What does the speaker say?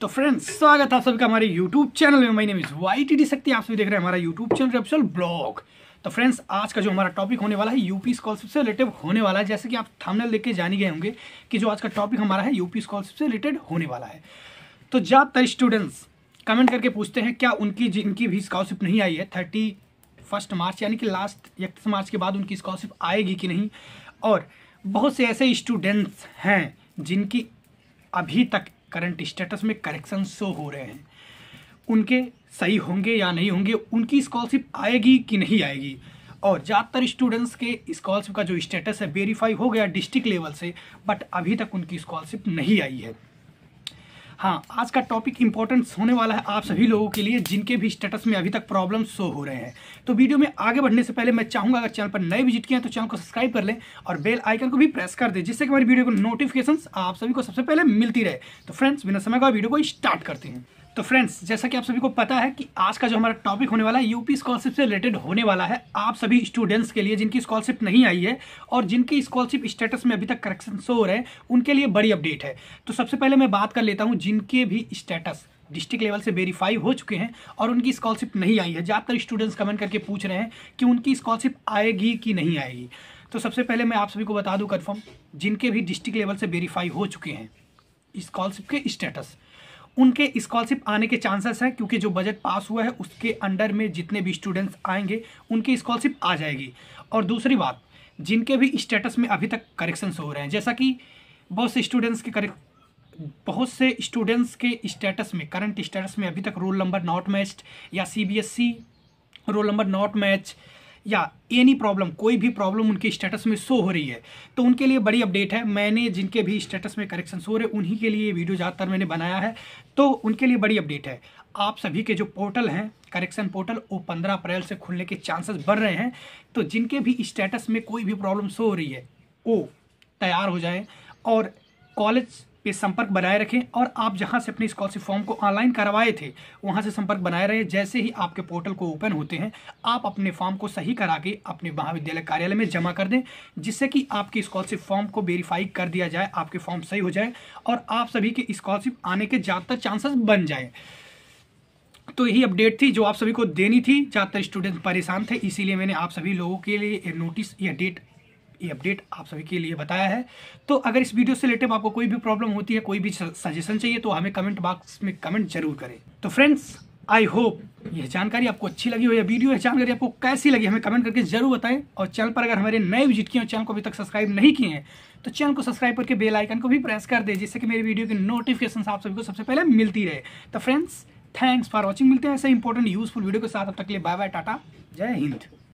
तो फ्रेंड्स स्वागत है सभी का हमारे यूट्यूब चैनल में मैंने वाई टी डी है आप सभी देख रहे हैं हमारा यूट्यूब चैनल रेपल ब्लॉग तो फ्रेंड्स आज का जो हमारा टॉपिक होने वाला है यूपी स्कॉलरशिप से रिलेटेड होने वाला है जैसे कि आप थंबनेल देख के जान गए होंगे कि जो आज का टॉपिक हमारा है यूपी स्कॉलरशिप से रिलेटेड होने वाला है तो ज़्यादातर स्टूडेंट्स कमेंट करके पूछते हैं क्या उनकी जिनकी भी स्कॉलरशिप नहीं आई है थर्टी फर्स्ट मार्च यानी कि लास्ट इकतीस मार्च के बाद उनकी स्कॉलरशिप आएगी कि नहीं और बहुत से ऐसे स्टूडेंट्स हैं जिनकी अभी तक करंट स्टेटस में करेक्शन शो हो रहे हैं उनके सही होंगे या नहीं होंगे उनकी स्कॉलरशिप आएगी कि नहीं आएगी और ज़्यादातर स्टूडेंट्स के स्कॉलरशिप का जो स्टेटस है वेरीफाई हो गया डिस्ट्रिक्ट लेवल से बट अभी तक उनकी स्कॉलरशिप नहीं आई है हाँ आज का टॉपिक इंपॉर्टेंस होने वाला है आप सभी लोगों के लिए जिनके भी स्टेटस में अभी तक प्रॉब्लम शो हो रहे हैं तो वीडियो में आगे बढ़ने से पहले मैं चाहूँगा अगर चैनल पर नए विजिट किए हैं तो चैनल को सब्सक्राइब कर लें और बेल आइकन को भी प्रेस कर दें जिससे कि हमारी वीडियो को नोटिफिकेशन आप सभी को सबसे पहले मिलती रहे तो फ्रेंड्स बिना समय का वीडियो को स्टार्ट करते हैं तो फ्रेंड्स जैसा कि आप सभी को पता है कि आज का जो हमारा टॉपिक होने वाला है यूपी स्कॉलरशिप से रिलेटेड होने वाला है आप सभी स्टूडेंट्स के लिए जिनकी स्कॉलरशिप नहीं आई है और जिनकी स्कॉलरशिप स्टेटस में अभी तक करेक्शन शो हो रहे हैं उनके लिए बड़ी अपडेट है तो सबसे पहले मैं बात कर लेता हूँ जिनके भी स्टेटस डिस्ट्रिक्ट लेवल से वेरीफाई हो चुके हैं और उनकी स्कॉलरशिप नहीं आई है ज़्यादातर स्टूडेंट्स कमेंट करके पूछ रहे हैं कि उनकी स्कॉलरशिप आएगी कि नहीं आएगी तो सबसे पहले मैं आप सभी को बता दूँ कन्फर्म जिनके भी डिस्ट्रिक्ट लेवल से वेरीफाई हो चुके हैं स्कॉलरशिप के स्टेटस उनके स्कॉलरशिप आने के चांसेस हैं क्योंकि जो बजट पास हुआ है उसके अंडर में जितने भी स्टूडेंट्स आएंगे उनकी स्कॉलरशिप आ जाएगी और दूसरी बात जिनके भी स्टेटस में अभी तक करेक्शंस हो रहे हैं जैसा कि बहुत से स्टूडेंट्स के करेक्ट बहुत से स्टूडेंट्स के स्टेटस में करंट स्टेटस में अभी तक रोल नंबर नॉट मैच्ड या C B S C roll number not match या एनी प्रॉब्लम कोई भी प्रॉब्लम उनके स्टेटस में शो हो रही है तो उनके लिए बड़ी अपडेट है मैंने जिनके भी स्टेटस में करेक्शन हो रहे उन्हीं के लिए ये वीडियो ज़्यादातर मैंने बनाया है तो उनके लिए बड़ी अपडेट है आप सभी के जो पोर्टल हैं करेक्शन पोर्टल वो पंद्रह अप्रैल से खुलने के चांसेस बढ़ रहे हैं तो जिनके भी स्टेटस में कोई भी प्रॉब्लम शो हो रही है वो तैयार हो जाए और कॉलेज पे संपर्क बनाए रखें और आप जहां से अपने स्कॉलरशिप फॉर्म को ऑनलाइन करवाए थे वहां से संपर्क बनाए रहें जैसे ही आपके पोर्टल को ओपन होते हैं आप अपने फॉर्म को सही करा के अपने महाविद्यालय कार्यालय में जमा कर दें जिससे कि आपके स्कॉलरशिप फॉर्म को वेरीफाई कर दिया जाए आपके फॉर्म सही हो जाए और आप सभी के स्कॉलरशिप आने के ज़्यादातर चांसेस बन जाए तो यही अपडेट थी जो आप सभी को देनी थी ज़्यादातर स्टूडेंट परेशान थे इसीलिए मैंने आप सभी लोगों के लिए नोटिस या डेट ये अपडेट आप सभी के लिए बताया है तो अगर इस वीडियो से रिलेटेड आपको कोई भी प्रॉब्लम होती है कोई भी सजेशन चाहिए तो हमें कमेंट बॉक्स में कमेंट जरूर करें तो फ्रेंड्स आई होप यह जानकारी आपको अच्छी लगी हो या वीडियो यह जानकारी आपको कैसी लगी हमें कमेंट करके जरूर बताएं और चैनल पर अगर हमारे नए विजिट किए और चैनल को अभी तक सब्सक्राइब नहीं किए हैं तो चैनल को सब्सक्राइब करके बेल आइकन को भी प्रेस कर दें जिससे कि मेरी वीडियो की नोटिफिकेशन आप सभी को सबसे पहले मिलती रहे तो फ्रेंड्स थैंक्स फॉर वॉचिंग मिलते हैं ऐसे इंपॉर्टेंट यूजफुल वीडियो के साथ अब तक लिए बाय बाय टाटा जय हिंद